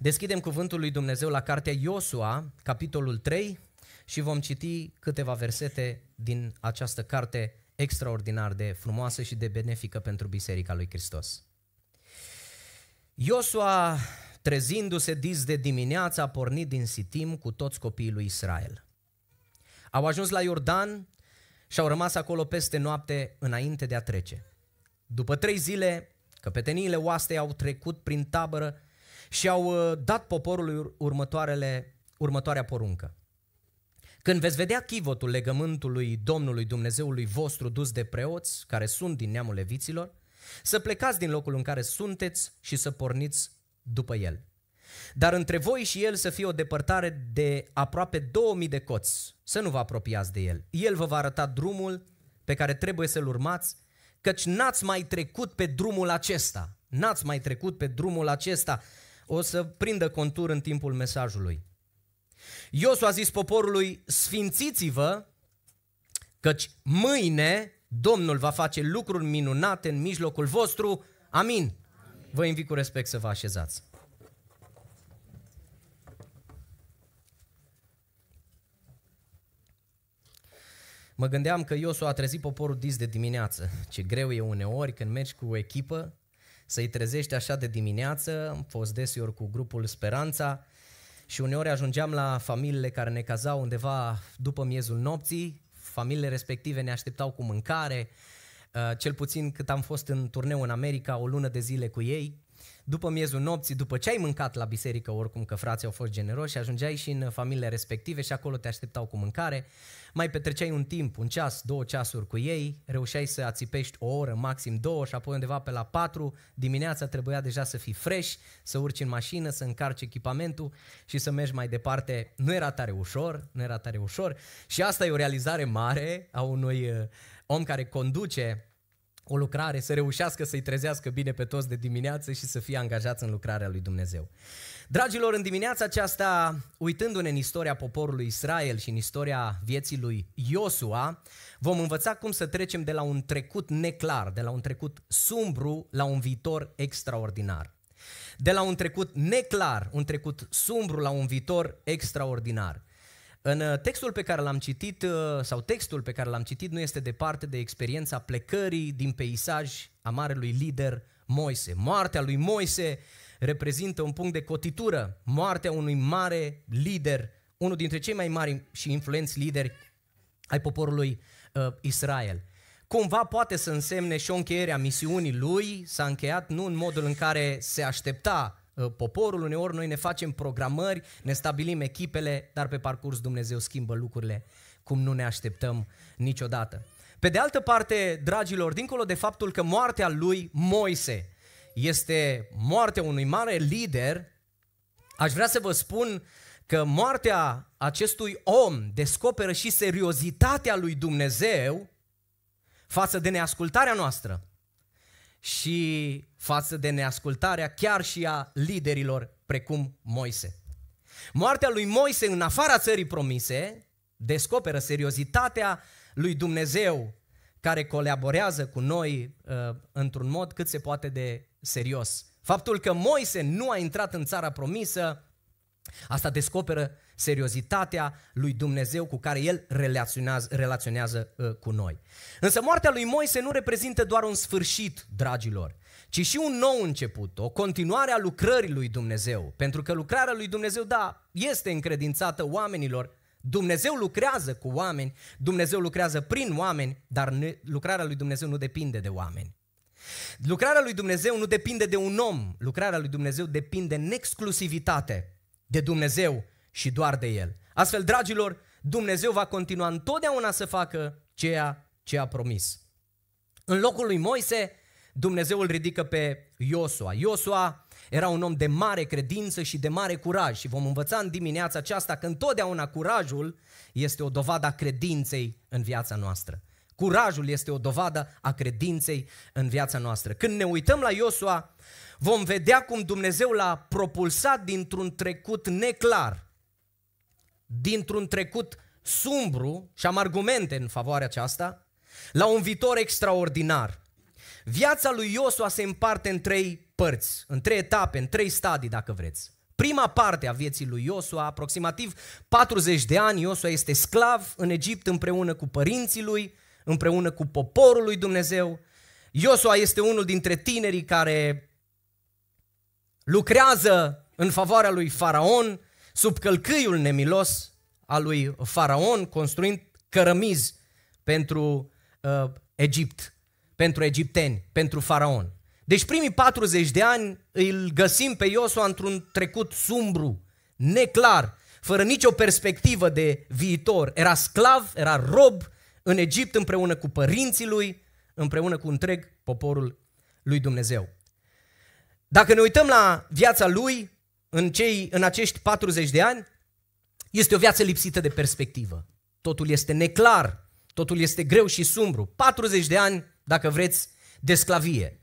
Deschidem cuvântul lui Dumnezeu la cartea Iosua, capitolul 3, și vom citi câteva versete din această carte extraordinar de frumoasă și de benefică pentru Biserica lui Hristos. Iosua, trezindu-se dis de dimineață, a pornit din Sitim cu toți copiii lui Israel. Au ajuns la Iordan și au rămas acolo peste noapte înainte de a trece. După trei zile, căpeteniile oastei au trecut prin tabără și au uh, dat poporului următoarele, următoarea poruncă. Când veți vedea chivotul legământului Domnului Dumnezeului vostru dus de preoți, care sunt din neamul leviților, să plecați din locul în care sunteți și să porniți după el. Dar între voi și el să fie o depărtare de aproape 2000 de coți, să nu vă apropiați de el. El vă va arăta drumul pe care trebuie să-l urmați, căci n-ați mai trecut pe drumul acesta. N-ați mai trecut pe drumul acesta o să prindă contur în timpul mesajului. Iosu a zis poporului, sfințiți-vă, căci mâine Domnul va face lucruri minunate în mijlocul vostru. Amin. Amin. Vă invit cu respect să vă așezați. Mă gândeam că Iosu a trezit poporul dis de dimineață. Ce greu e uneori când mergi cu o echipă să-i trezești așa de dimineață, am fost desior cu grupul Speranța și uneori ajungeam la familiile care ne cazau undeva după miezul nopții, familiile respective ne așteptau cu mâncare, uh, cel puțin cât am fost în turneu în America, o lună de zile cu ei, după miezul nopții, după ce ai mâncat la biserică, oricum că frații au fost generoși, ajungeai și în familiile respective și acolo te așteptau cu mâncare, mai petreceai un timp, un ceas, două ceasuri cu ei, reușeai să ațipești o oră, maxim două și apoi undeva pe la patru dimineața trebuia deja să fii fresh, să urci în mașină, să încarci echipamentul și să mergi mai departe. Nu era tare ușor, nu era tare ușor și asta e o realizare mare a unui uh, om care conduce o lucrare, să reușească să-i trezească bine pe toți de dimineață și să fie angajați în lucrarea lui Dumnezeu. Dragilor, în dimineața aceasta, uitându-ne în istoria poporului Israel și în istoria vieții lui Iosua, vom învăța cum să trecem de la un trecut neclar, de la un trecut sumbru, la un viitor extraordinar. De la un trecut neclar, un trecut sumbru, la un viitor extraordinar. În uh, textul pe care l-am citit, uh, sau textul pe care l-am citit, nu este departe de experiența plecării din peisaj a marelui lider Moise. Moartea lui Moise reprezintă un punct de cotitură, moartea unui mare lider, unul dintre cei mai mari și influenți lideri ai poporului uh, Israel. Cumva poate să însemne și o încheiere a misiunii lui, s-a încheiat nu în modul în care se aștepta Ă, poporul, uneori noi ne facem programări, ne stabilim echipele, dar pe parcurs Dumnezeu schimbă lucrurile cum nu ne așteptăm niciodată. Pe de altă parte, dragilor, dincolo de faptul că moartea lui Moise este moartea unui mare lider, aș vrea să vă spun că moartea acestui om descoperă și seriozitatea lui Dumnezeu față de neascultarea noastră și față de neascultarea chiar și a liderilor precum Moise. Moartea lui Moise în afara țării promise descoperă seriozitatea lui Dumnezeu care colaborează cu noi uh, într-un mod cât se poate de serios. Faptul că Moise nu a intrat în țara promisă, asta descoperă seriozitatea lui Dumnezeu cu care el relaționează, relaționează uh, cu noi. Însă moartea lui Moise nu reprezintă doar un sfârșit, dragilor, ci și un nou început, o continuare a lucrării lui Dumnezeu. Pentru că lucrarea lui Dumnezeu, da, este încredințată oamenilor, Dumnezeu lucrează cu oameni, Dumnezeu lucrează prin oameni, dar ne, lucrarea lui Dumnezeu nu depinde de oameni. Lucrarea lui Dumnezeu nu depinde de un om, lucrarea lui Dumnezeu depinde în exclusivitate de Dumnezeu și doar de El. Astfel, dragilor, Dumnezeu va continua întotdeauna să facă ceea ce a promis. În locul lui Moise, Dumnezeu îl ridică pe Iosua. Iosua era un om de mare credință și de mare curaj și vom învăța în dimineața aceasta că întotdeauna curajul este o dovadă a credinței în viața noastră. Curajul este o dovadă a credinței în viața noastră. Când ne uităm la Iosua, vom vedea cum Dumnezeu l-a propulsat dintr-un trecut neclar dintr-un trecut sumbru și am argumente în favoarea aceasta, la un viitor extraordinar. Viața lui Iosua se împarte în trei părți, în trei etape, în trei stadii, dacă vreți. Prima parte a vieții lui Iosua, aproximativ 40 de ani, Iosua este sclav în Egipt împreună cu părinții lui, împreună cu poporul lui Dumnezeu. Iosua este unul dintre tinerii care lucrează în favoarea lui Faraon, sub călcâiul nemilos al lui Faraon, construind cărămizi pentru uh, Egipt, pentru egipteni, pentru Faraon. Deci primii 40 de ani îl găsim pe Iosua într-un trecut sumbru, neclar, fără nicio perspectivă de viitor. Era sclav, era rob în Egipt împreună cu părinții lui, împreună cu întreg poporul lui Dumnezeu. Dacă ne uităm la viața lui, în, cei, în acești 40 de ani este o viață lipsită de perspectivă. Totul este neclar, totul este greu și sumbru. 40 de ani, dacă vreți, de sclavie.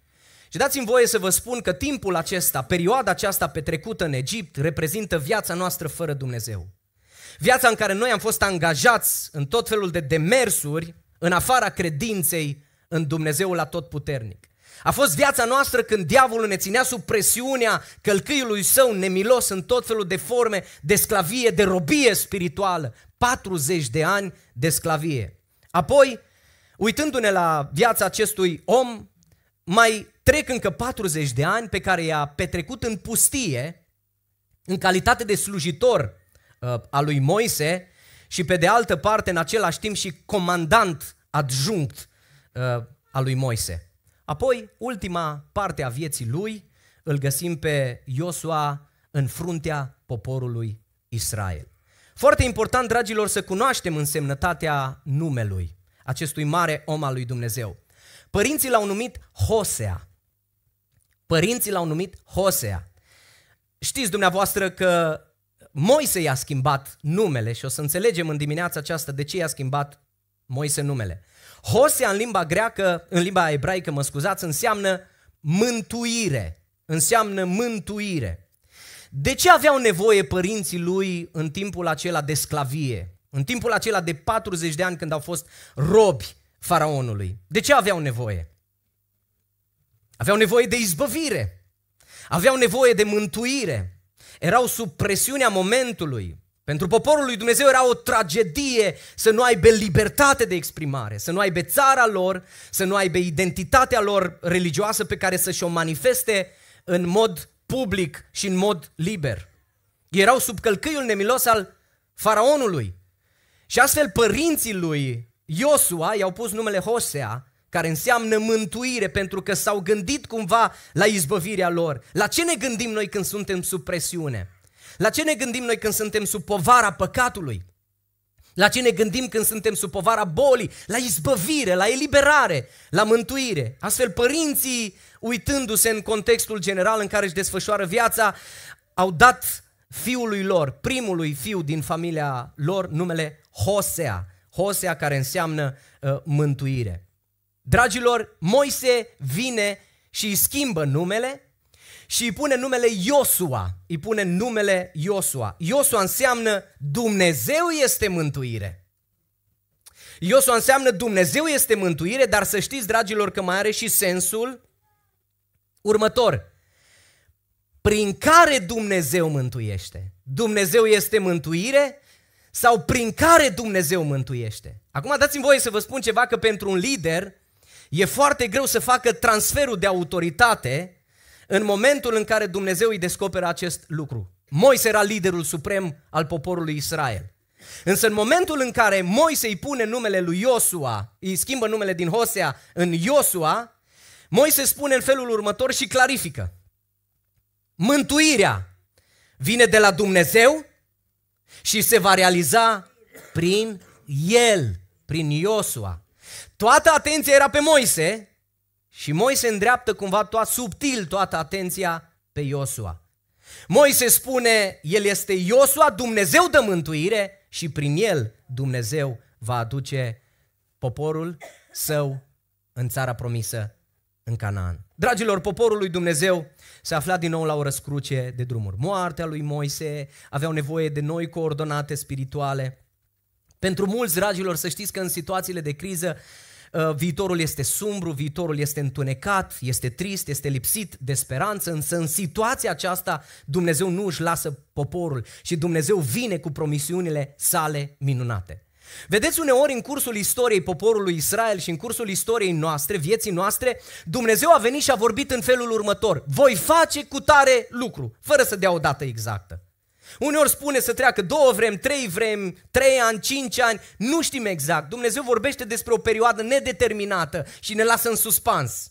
Și dați-mi voie să vă spun că timpul acesta, perioada aceasta petrecută în Egipt, reprezintă viața noastră fără Dumnezeu. Viața în care noi am fost angajați în tot felul de demersuri în afara credinței în Dumnezeul atotputernic. A fost viața noastră când diavolul ne ținea sub presiunea călcâiului său nemilos în tot felul de forme de sclavie, de robie spirituală. 40 de ani de sclavie. Apoi, uitându-ne la viața acestui om, mai trec încă 40 de ani pe care i-a petrecut în pustie, în calitate de slujitor uh, al lui Moise și pe de altă parte, în același timp, și comandant adjunct uh, al lui Moise. Apoi, ultima parte a vieții lui, îl găsim pe Iosua în fruntea poporului Israel. Foarte important, dragilor, să cunoaștem însemnătatea numelui acestui mare om al lui Dumnezeu. Părinții l-au numit Hosea. Părinții l-au numit Hosea. Știți dumneavoastră că Moise i-a schimbat numele și o să înțelegem în dimineața aceasta de ce i-a schimbat Moise numele. Hosea în limba greacă, în limba ebraică, mă scuzați, înseamnă mântuire. Înseamnă mântuire. De ce aveau nevoie părinții lui în timpul acela de sclavie? În timpul acela de 40 de ani când au fost robi faraonului. De ce aveau nevoie? Aveau nevoie de izbăvire. Aveau nevoie de mântuire. Erau sub presiunea momentului. Pentru poporul lui Dumnezeu era o tragedie să nu aibă libertate de exprimare, să nu aibă țara lor, să nu aibă identitatea lor religioasă pe care să și-o manifeste în mod public și în mod liber. Erau sub călcâiul nemilos al faraonului. Și astfel părinții lui Iosua i-au pus numele Hosea, care înseamnă mântuire, pentru că s-au gândit cumva la izbăvirea lor. La ce ne gândim noi când suntem sub presiune? La ce ne gândim noi când suntem sub povara păcatului? La ce ne gândim când suntem sub povara bolii? La izbăvire, la eliberare, la mântuire. Astfel, părinții, uitându-se în contextul general în care își desfășoară viața, au dat fiului lor, primului fiu din familia lor, numele Hosea. Hosea care înseamnă uh, mântuire. Dragilor, Moise vine și îi schimbă numele și îi pune numele Iosua. Îi pune numele Iosua. Iosua înseamnă Dumnezeu este mântuire. Iosua înseamnă Dumnezeu este mântuire, dar să știți, dragilor, că mai are și sensul următor. Prin care Dumnezeu mântuiește? Dumnezeu este mântuire sau prin care Dumnezeu mântuiește? Acum dați-mi voie să vă spun ceva că pentru un lider e foarte greu să facă transferul de autoritate în momentul în care Dumnezeu îi descoperă acest lucru. Moise era liderul suprem al poporului Israel. Însă în momentul în care Moise îi pune numele lui Iosua, îi schimbă numele din Hosea în Iosua, Moise spune în felul următor și clarifică. Mântuirea vine de la Dumnezeu și se va realiza prin el, prin Iosua. Toată atenția era pe Moise, și Moise îndreaptă cumva toată subtil toată atenția pe Iosua. Moise spune, el este Iosua, Dumnezeu de mântuire și prin el Dumnezeu va aduce poporul său în țara promisă, în Canaan. Dragilor, poporul lui Dumnezeu se afla din nou la o răscruce de drumuri. Moartea lui Moise aveau nevoie de noi coordonate spirituale. Pentru mulți, dragilor, să știți că în situațiile de criză Uh, viitorul este sumbru, viitorul este întunecat, este trist, este lipsit de speranță, însă în situația aceasta Dumnezeu nu își lasă poporul și Dumnezeu vine cu promisiunile sale minunate. Vedeți, uneori în cursul istoriei poporului Israel și în cursul istoriei noastre, vieții noastre, Dumnezeu a venit și a vorbit în felul următor. Voi face cu tare lucru, fără să dea o dată exactă. Uneori spune să treacă două vremi, trei vremi, trei ani, cinci ani, nu știm exact. Dumnezeu vorbește despre o perioadă nedeterminată și ne lasă în suspans.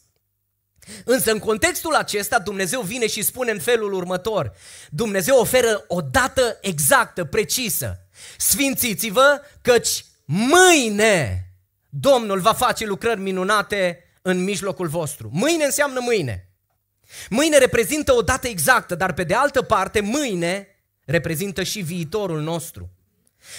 Însă în contextul acesta Dumnezeu vine și spune în felul următor. Dumnezeu oferă o dată exactă, precisă. Sfințiți-vă căci mâine Domnul va face lucrări minunate în mijlocul vostru. Mâine înseamnă mâine. Mâine reprezintă o dată exactă, dar pe de altă parte mâine reprezintă și viitorul nostru.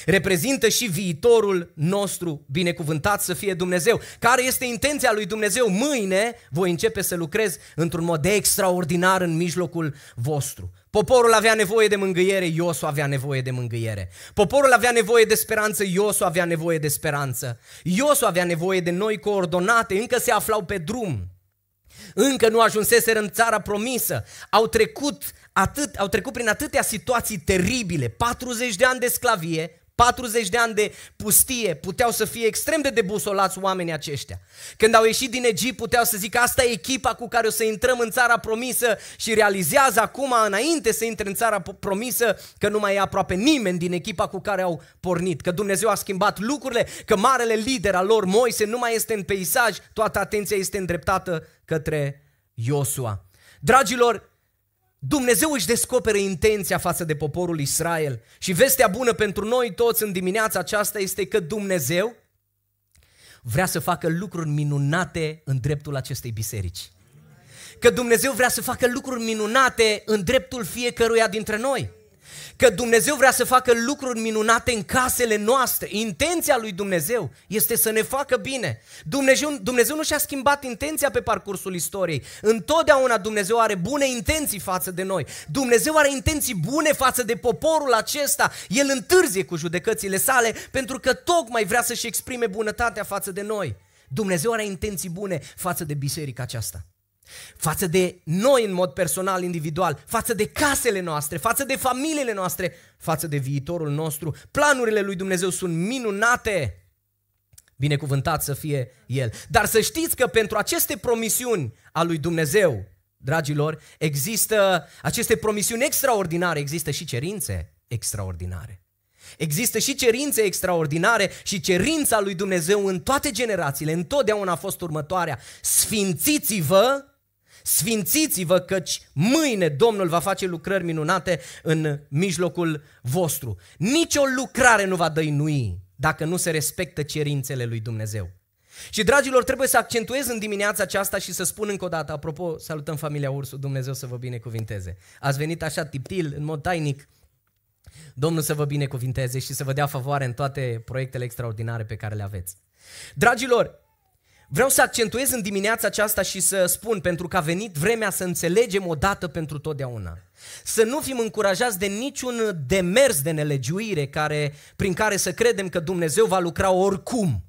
Reprezintă și viitorul nostru, binecuvântat să fie Dumnezeu. Care este intenția lui Dumnezeu? Mâine voi începe să lucrez într-un mod extraordinar în mijlocul vostru. Poporul avea nevoie de mângâiere, Iosu avea nevoie de mângâiere. Poporul avea nevoie de speranță, Iosu avea nevoie de speranță. Iosu avea nevoie de noi coordonate, încă se aflau pe drum. Încă nu ajunseseră în țara promisă. Au trecut, atât, au trecut prin atâtea situații teribile, 40 de ani de sclavie, 40 de ani de pustie puteau să fie extrem de debusolați oamenii aceștia. Când au ieșit din Egipt puteau să zică asta e echipa cu care o să intrăm în țara promisă și realizează acum înainte să intre în țara promisă că nu mai e aproape nimeni din echipa cu care au pornit, că Dumnezeu a schimbat lucrurile, că marele lider al lor, Moise, nu mai este în peisaj, toată atenția este îndreptată către Iosua. Dragilor, Dumnezeu își descoperă intenția față de poporul Israel și vestea bună pentru noi toți în dimineața aceasta este că Dumnezeu vrea să facă lucruri minunate în dreptul acestei biserici. Că Dumnezeu vrea să facă lucruri minunate în dreptul fiecăruia dintre noi. Că Dumnezeu vrea să facă lucruri minunate în casele noastre. Intenția lui Dumnezeu este să ne facă bine. Dumnezeu, Dumnezeu nu și-a schimbat intenția pe parcursul istoriei. Întotdeauna Dumnezeu are bune intenții față de noi. Dumnezeu are intenții bune față de poporul acesta. El întârzie cu judecățile sale pentru că tocmai vrea să-și exprime bunătatea față de noi. Dumnezeu are intenții bune față de biserica aceasta față de noi în mod personal, individual, față de casele noastre, față de familiile noastre, față de viitorul nostru. Planurile lui Dumnezeu sunt minunate. Binecuvântat să fie El. Dar să știți că pentru aceste promisiuni a lui Dumnezeu, dragilor, există aceste promisiuni extraordinare, există și cerințe extraordinare. Există și cerințe extraordinare și cerința lui Dumnezeu în toate generațiile, întotdeauna a fost următoarea. Sfințiți-vă sfințiți-vă căci mâine Domnul va face lucrări minunate în mijlocul vostru. Nici o lucrare nu va dăinui dacă nu se respectă cerințele lui Dumnezeu. Și dragilor, trebuie să accentuez în dimineața aceasta și să spun încă o dată, apropo, salutăm familia Ursu, Dumnezeu să vă binecuvinteze. Ați venit așa tiptil, în mod tainic, Domnul să vă binecuvinteze și să vă dea favoare în toate proiectele extraordinare pe care le aveți. Dragilor, Vreau să accentuez în dimineața aceasta și să spun, pentru că a venit vremea să înțelegem odată pentru totdeauna. Să nu fim încurajați de niciun demers de nelegiuire care, prin care să credem că Dumnezeu va lucra oricum.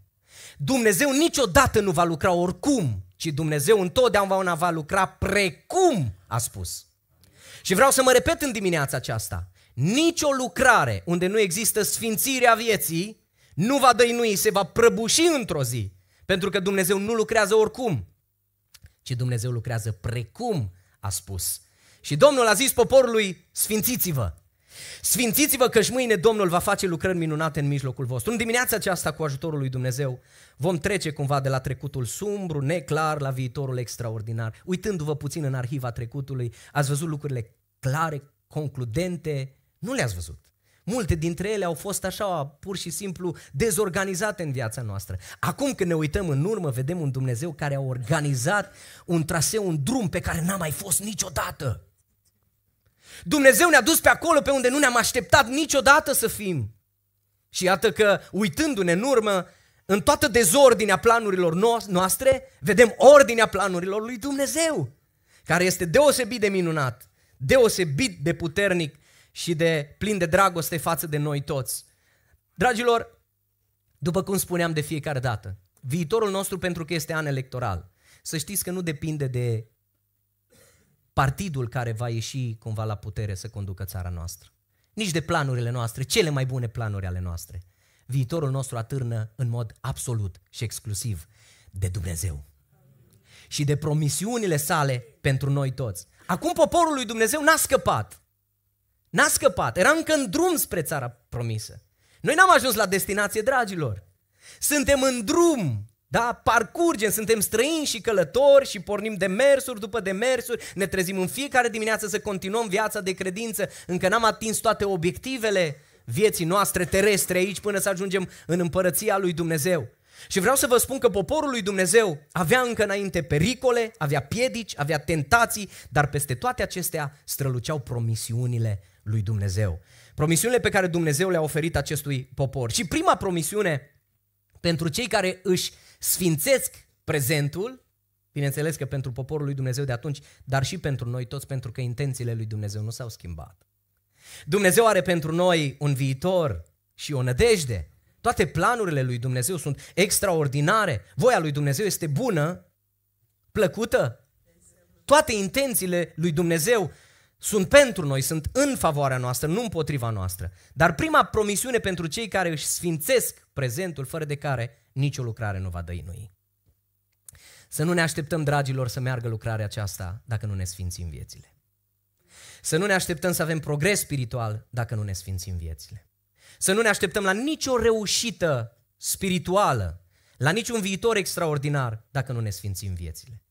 Dumnezeu niciodată nu va lucra oricum, ci Dumnezeu întotdeauna va lucra precum a spus. Și vreau să mă repet în dimineața aceasta. Nicio lucrare unde nu există sfințirea vieții nu va dăinui, se va prăbuși într-o zi, pentru că Dumnezeu nu lucrează oricum, ci Dumnezeu lucrează precum a spus. Și Domnul a zis poporului, sfințiți-vă! Sfințiți-vă că și mâine Domnul va face lucrări minunate în mijlocul vostru. În dimineața aceasta, cu ajutorul lui Dumnezeu, vom trece cumva de la trecutul sumbru, neclar, la viitorul extraordinar. Uitându-vă puțin în arhiva trecutului, ați văzut lucrurile clare, concludente, nu le-ați văzut. Multe dintre ele au fost așa, pur și simplu, dezorganizate în viața noastră. Acum când ne uităm în urmă, vedem un Dumnezeu care a organizat un traseu, un drum pe care n-a mai fost niciodată. Dumnezeu ne-a dus pe acolo pe unde nu ne-am așteptat niciodată să fim. Și iată că, uitându-ne în urmă, în toată dezordinea planurilor noastre, vedem ordinea planurilor lui Dumnezeu, care este deosebit de minunat, deosebit de puternic și de plin de dragoste față de noi toți. Dragilor, după cum spuneam de fiecare dată, viitorul nostru pentru că este an electoral, să știți că nu depinde de partidul care va ieși cumva la putere să conducă țara noastră. Nici de planurile noastre, cele mai bune planuri ale noastre. Viitorul nostru atârnă în mod absolut și exclusiv de Dumnezeu și de promisiunile sale pentru noi toți. Acum poporul lui Dumnezeu n-a scăpat. N-a scăpat, era încă în drum spre țara promisă. Noi n-am ajuns la destinație, dragilor. Suntem în drum, da? Parcurgem, suntem străini și călători și pornim de mersuri după de mersuri. ne trezim în fiecare dimineață să continuăm viața de credință, încă n-am atins toate obiectivele vieții noastre terestre aici până să ajungem în împărăția lui Dumnezeu. Și vreau să vă spun că poporul lui Dumnezeu avea încă înainte pericole, avea piedici, avea tentații, dar peste toate acestea străluceau promisiunile lui Dumnezeu. Promisiunile pe care Dumnezeu le-a oferit acestui popor. Și prima promisiune pentru cei care își sfințesc prezentul, bineînțeles că pentru poporul lui Dumnezeu de atunci, dar și pentru noi toți, pentru că intențiile lui Dumnezeu nu s-au schimbat. Dumnezeu are pentru noi un viitor și o nădejde. Toate planurile lui Dumnezeu sunt extraordinare. Voia lui Dumnezeu este bună, plăcută. Toate intențiile lui Dumnezeu sunt pentru noi, sunt în favoarea noastră, nu împotriva noastră. Dar prima promisiune pentru cei care își sfințesc prezentul, fără de care nicio lucrare nu va dăinui. Să nu ne așteptăm, dragilor, să meargă lucrarea aceasta dacă nu ne sfințim viețile. Să nu ne așteptăm să avem progres spiritual dacă nu ne sfințim viețile. Să nu ne așteptăm la nicio reușită spirituală, la niciun viitor extraordinar dacă nu ne sfințim viețile.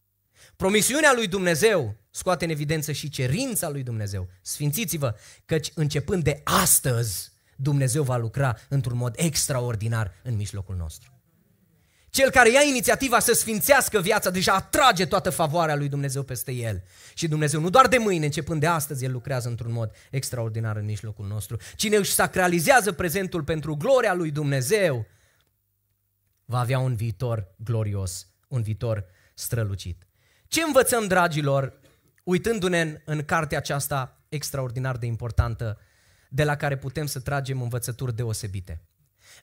Promisiunea lui Dumnezeu scoate în evidență și cerința lui Dumnezeu. Sfințiți-vă, căci începând de astăzi, Dumnezeu va lucra într-un mod extraordinar în mijlocul nostru. Cel care ia inițiativa să sfințească viața deja atrage toată favoarea lui Dumnezeu peste el. Și Dumnezeu nu doar de mâine, începând de astăzi, el lucrează într-un mod extraordinar în mijlocul nostru. Cine își sacralizează prezentul pentru gloria lui Dumnezeu, va avea un viitor glorios, un viitor strălucit. Ce învățăm, dragilor, uitându-ne în, în cartea aceasta extraordinar de importantă, de la care putem să tragem învățături deosebite.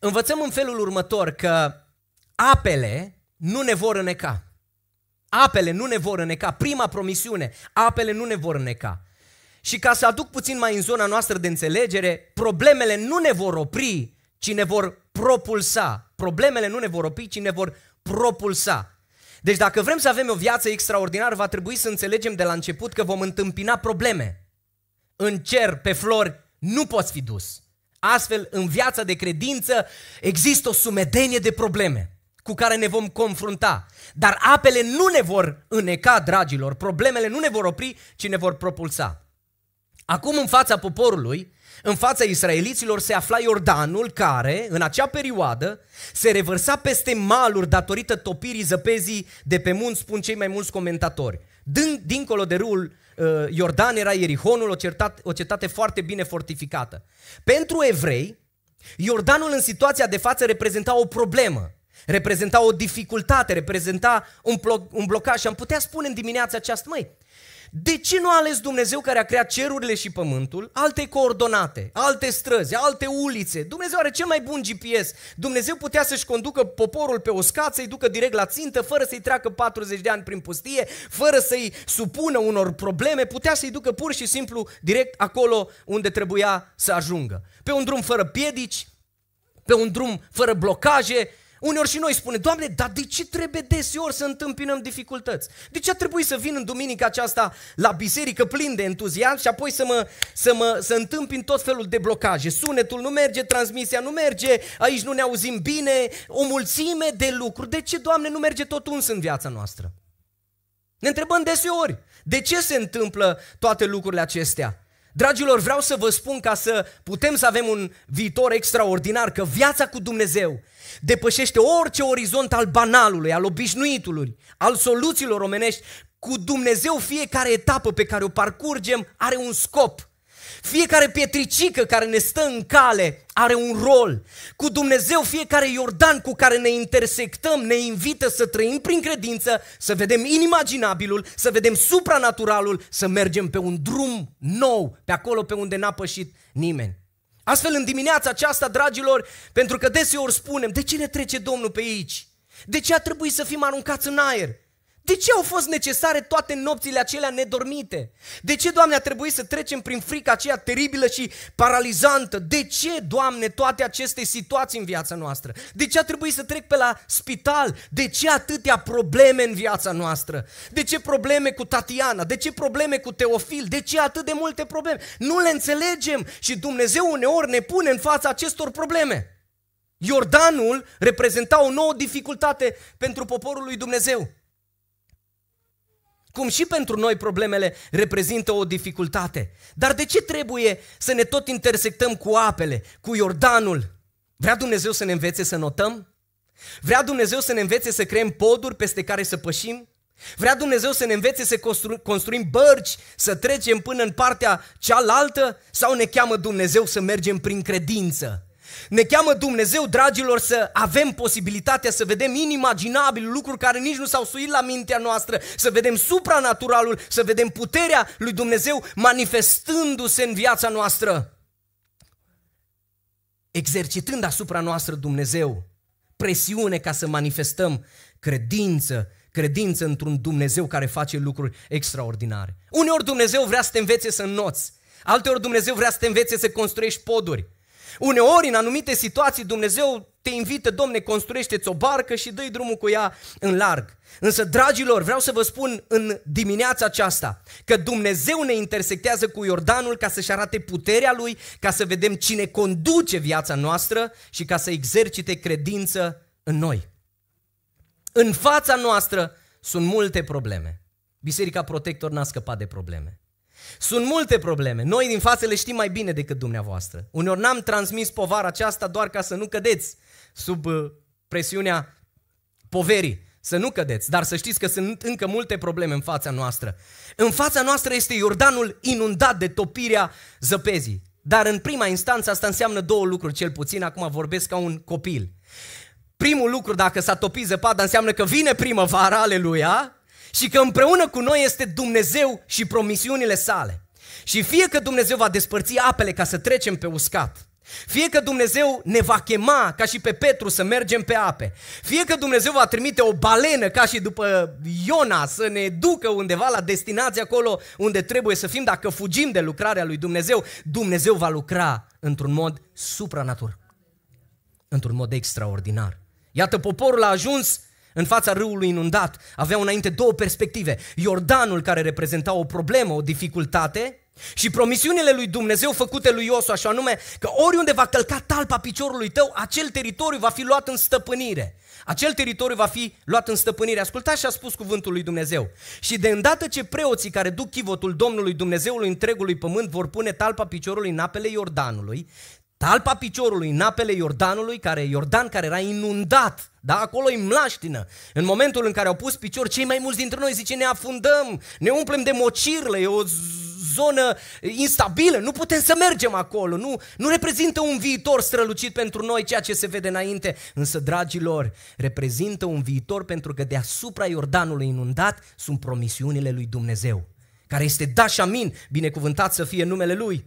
Învățăm în felul următor că apele nu ne vor înneca. Apele nu ne vor înneca. Prima promisiune, apele nu ne vor înneca. Și ca să aduc puțin mai în zona noastră de înțelegere, problemele nu ne vor opri, ci ne vor propulsa. Problemele nu ne vor opri, ci ne vor propulsa. Deci dacă vrem să avem o viață extraordinară, va trebui să înțelegem de la început că vom întâmpina probleme. În cer, pe flori, nu poți fi dus. Astfel, în viața de credință există o sumedenie de probleme cu care ne vom confrunta. Dar apele nu ne vor îneca, dragilor, problemele nu ne vor opri, ci ne vor propulsa. Acum, în fața poporului, în fața israeliților se afla Iordanul care, în acea perioadă, se revărsa peste maluri datorită topirii zăpezii de pe munți, spun cei mai mulți comentatori. Din, dincolo de râul uh, Iordan era Ierihonul, o, certat, o cetate foarte bine fortificată. Pentru evrei, Iordanul în situația de față reprezenta o problemă, reprezenta o dificultate, reprezenta un, bloc, un blocaj și am putea spune în dimineața aceasta, măi, de ce nu a ales Dumnezeu care a creat cerurile și pământul, alte coordonate, alte străzi, alte ulițe? Dumnezeu are cel mai bun GPS. Dumnezeu putea să-și conducă poporul pe o scat, să-i ducă direct la țintă, fără să-i treacă 40 de ani prin pustie, fără să-i supună unor probleme, putea să-i ducă pur și simplu direct acolo unde trebuia să ajungă. Pe un drum fără piedici, pe un drum fără blocaje, Uneori și noi spunem, Doamne, dar de ce trebuie deseori să întâmpinăm dificultăți? De ce a trebuit să vin în duminica aceasta la biserică plin de entuziasm și apoi să, mă, să, mă, să întâmpin tot felul de blocaje? Sunetul nu merge, transmisia nu merge, aici nu ne auzim bine, o mulțime de lucruri. De ce, Doamne, nu merge tot uns în viața noastră? Ne întrebăm deseori, de ce se întâmplă toate lucrurile acestea? Dragilor, vreau să vă spun ca să putem să avem un viitor extraordinar, că viața cu Dumnezeu depășește orice orizont al banalului, al obișnuitului, al soluțiilor omenești. Cu Dumnezeu fiecare etapă pe care o parcurgem are un scop. Fiecare pietricică care ne stă în cale are un rol. Cu Dumnezeu fiecare Iordan cu care ne intersectăm ne invită să trăim prin credință, să vedem inimaginabilul, să vedem supranaturalul, să mergem pe un drum nou, pe acolo pe unde n-a pășit nimeni. Astfel în dimineața aceasta, dragilor, pentru că deseori spunem, de ce ne trece Domnul pe aici? De ce a trebuit să fim aruncați în aer? De ce au fost necesare toate nopțile acelea nedormite? De ce, Doamne, a trebuit să trecem prin frica aceea teribilă și paralizantă? De ce, Doamne, toate aceste situații în viața noastră? De ce a trebuit să trec pe la spital? De ce atâtea probleme în viața noastră? De ce probleme cu Tatiana? De ce probleme cu Teofil? De ce atât de multe probleme? Nu le înțelegem și Dumnezeu uneori ne pune în fața acestor probleme. Iordanul reprezenta o nouă dificultate pentru poporul lui Dumnezeu. Cum și pentru noi problemele reprezintă o dificultate. Dar de ce trebuie să ne tot intersectăm cu apele, cu Iordanul? Vrea Dumnezeu să ne învețe să notăm? Vrea Dumnezeu să ne învețe să creăm poduri peste care să pășim? Vrea Dumnezeu să ne învețe să constru- construim bărci, să trecem până în partea cealaltă? Sau ne cheamă Dumnezeu să mergem prin credință? Ne cheamă Dumnezeu, dragilor, să avem posibilitatea să vedem inimaginabil lucruri care nici nu s-au suit la mintea noastră, să vedem supranaturalul, să vedem puterea lui Dumnezeu manifestându-se în viața noastră. Exercitând asupra noastră Dumnezeu presiune ca să manifestăm credință, credință într-un Dumnezeu care face lucruri extraordinare. Uneori Dumnezeu vrea să te învețe să înnoți, alteori Dumnezeu vrea să te învețe să construiești poduri, Uneori, în anumite situații, Dumnezeu te invită, domne, construiește-ți o barcă și dă drumul cu ea în larg. Însă, dragilor, vreau să vă spun în dimineața aceasta că Dumnezeu ne intersectează cu Iordanul ca să-și arate puterea Lui, ca să vedem cine conduce viața noastră și ca să exercite credință în noi. În fața noastră sunt multe probleme. Biserica Protector n-a scăpat de probleme. Sunt multe probleme. Noi din față le știm mai bine decât dumneavoastră. Uneori n-am transmis povara aceasta doar ca să nu cădeți sub uh, presiunea poverii. Să nu cădeți, dar să știți că sunt încă multe probleme în fața noastră. În fața noastră este Iordanul inundat de topirea zăpezii. Dar în prima instanță asta înseamnă două lucruri, cel puțin acum vorbesc ca un copil. Primul lucru, dacă s-a topit zăpada, înseamnă că vine primăvara, aleluia, și că împreună cu noi este Dumnezeu și promisiunile sale. Și fie că Dumnezeu va despărți apele ca să trecem pe uscat, fie că Dumnezeu ne va chema ca și pe Petru să mergem pe ape, fie că Dumnezeu va trimite o balenă ca și după Iona să ne ducă undeva la destinație acolo unde trebuie să fim, dacă fugim de lucrarea lui Dumnezeu, Dumnezeu va lucra într-un mod supranatur, într-un mod extraordinar. Iată, poporul a ajuns în fața râului inundat, aveau înainte două perspective. Iordanul care reprezenta o problemă, o dificultate și promisiunile lui Dumnezeu făcute lui Iosu, așa anume că oriunde va călca talpa piciorului tău, acel teritoriu va fi luat în stăpânire. Acel teritoriu va fi luat în stăpânire. Ascultați și a spus cuvântul lui Dumnezeu. Și de îndată ce preoții care duc chivotul Domnului Dumnezeului întregului pământ vor pune talpa piciorului în apele Iordanului, talpa piciorului în apele Iordanului, care Iordan care era inundat, da, acolo e mlaștină. În momentul în care au pus picior, cei mai mulți dintre noi zice ne afundăm, ne umplem de mocirle, e o zonă instabilă, nu putem să mergem acolo, nu, nu reprezintă un viitor strălucit pentru noi ceea ce se vede înainte, însă, dragilor, reprezintă un viitor pentru că deasupra Iordanului inundat sunt promisiunile lui Dumnezeu, care este da și amin, binecuvântat să fie numele Lui.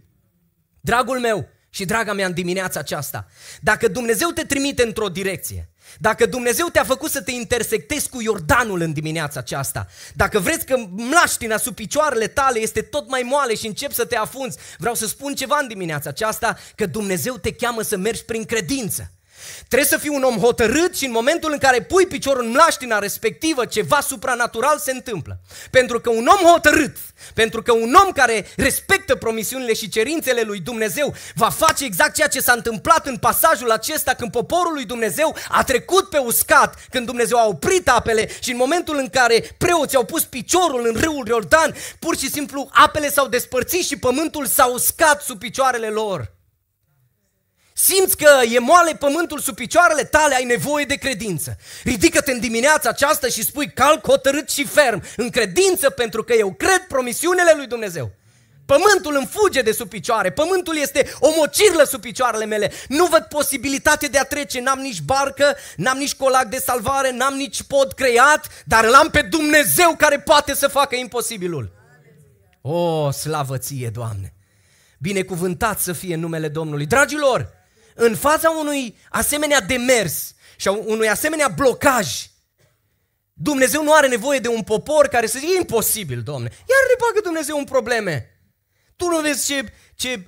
Dragul meu, și draga mea, în dimineața aceasta, dacă Dumnezeu te trimite într-o direcție, dacă Dumnezeu te-a făcut să te intersectezi cu Iordanul în dimineața aceasta, dacă vreți că mlaștina sub picioarele tale este tot mai moale și încep să te afunzi, vreau să spun ceva în dimineața aceasta, că Dumnezeu te cheamă să mergi prin credință. Trebuie să fii un om hotărât și în momentul în care pui piciorul în mlaștina respectivă, ceva supranatural se întâmplă. Pentru că un om hotărât, pentru că un om care respectă promisiunile și cerințele lui Dumnezeu, va face exact ceea ce s-a întâmplat în pasajul acesta când poporul lui Dumnezeu a trecut pe uscat, când Dumnezeu a oprit apele și în momentul în care preoții au pus piciorul în râul Jordan, pur și simplu apele s-au despărțit și pământul s-a uscat sub picioarele lor. Simți că e moale pământul sub picioarele tale, ai nevoie de credință. Ridică-te în dimineața aceasta și spui calc hotărât și ferm, în credință pentru că eu cred promisiunile lui Dumnezeu. Pământul îmi fuge de sub picioare, pământul este o mocirlă sub picioarele mele. Nu văd posibilitate de a trece, n-am nici barcă, n-am nici colac de salvare, n-am nici pod creat, dar l-am pe Dumnezeu care poate să facă imposibilul. O, slavăție, Doamne! Binecuvântat să fie numele Domnului. Dragilor, în fața unui asemenea demers și unui asemenea blocaj, Dumnezeu nu are nevoie de un popor care să zică, e imposibil, domne. Iar ne bagă Dumnezeu în probleme. Tu nu vezi ce, ce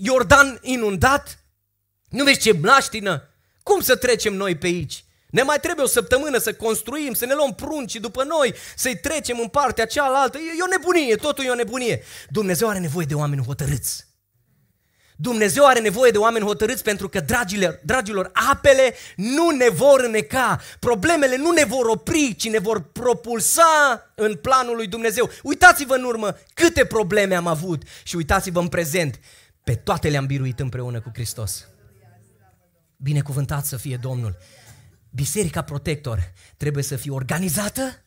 Iordan inundat? Nu vezi ce blaștină? Cum să trecem noi pe aici? Ne mai trebuie o săptămână să construim, să ne luăm prunci după noi, să-i trecem în partea cealaltă. E o nebunie, totul e o nebunie. Dumnezeu are nevoie de oameni hotărâți. Dumnezeu are nevoie de oameni hotărâți pentru că, dragilor, dragilor, apele nu ne vor îneca, problemele nu ne vor opri, ci ne vor propulsa în planul lui Dumnezeu. Uitați-vă în urmă câte probleme am avut și uitați-vă în prezent, pe toate le-am biruit împreună cu Hristos. Binecuvântat să fie Domnul! Biserica Protector trebuie să fie organizată,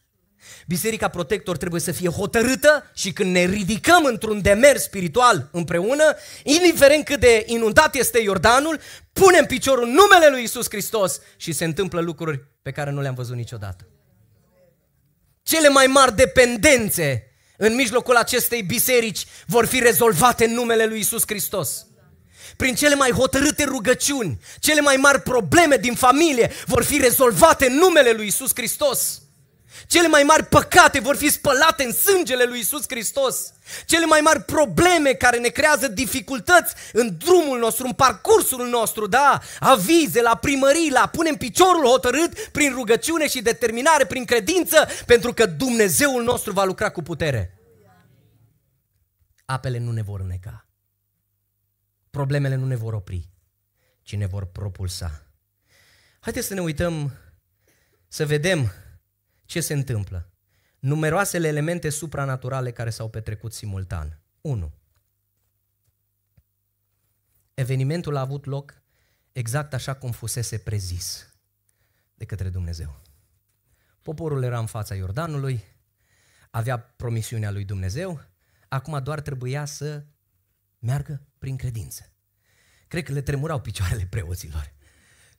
Biserica Protector trebuie să fie hotărâtă și când ne ridicăm într-un demers spiritual împreună, indiferent cât de inundat este Iordanul, punem piciorul numele lui Isus Hristos și se întâmplă lucruri pe care nu le-am văzut niciodată. Cele mai mari dependențe în mijlocul acestei biserici vor fi rezolvate în numele lui Isus Hristos prin cele mai hotărâte rugăciuni, cele mai mari probleme din familie vor fi rezolvate în numele lui Isus Hristos. Cele mai mari păcate vor fi spălate în sângele lui Isus Hristos. Cele mai mari probleme care ne creează dificultăți în drumul nostru, în parcursul nostru, da, avize la primării, la punem piciorul hotărât prin rugăciune și determinare, prin credință, pentru că Dumnezeul nostru va lucra cu putere. Apele nu ne vor neca. Problemele nu ne vor opri, ci ne vor propulsa. Haideți să ne uităm, să vedem ce se întâmplă? Numeroasele elemente supranaturale care s-au petrecut simultan. 1. Evenimentul a avut loc exact așa cum fusese prezis de către Dumnezeu. Poporul era în fața Iordanului, avea promisiunea lui Dumnezeu, acum doar trebuia să meargă prin credință. Cred că le tremurau picioarele preoților.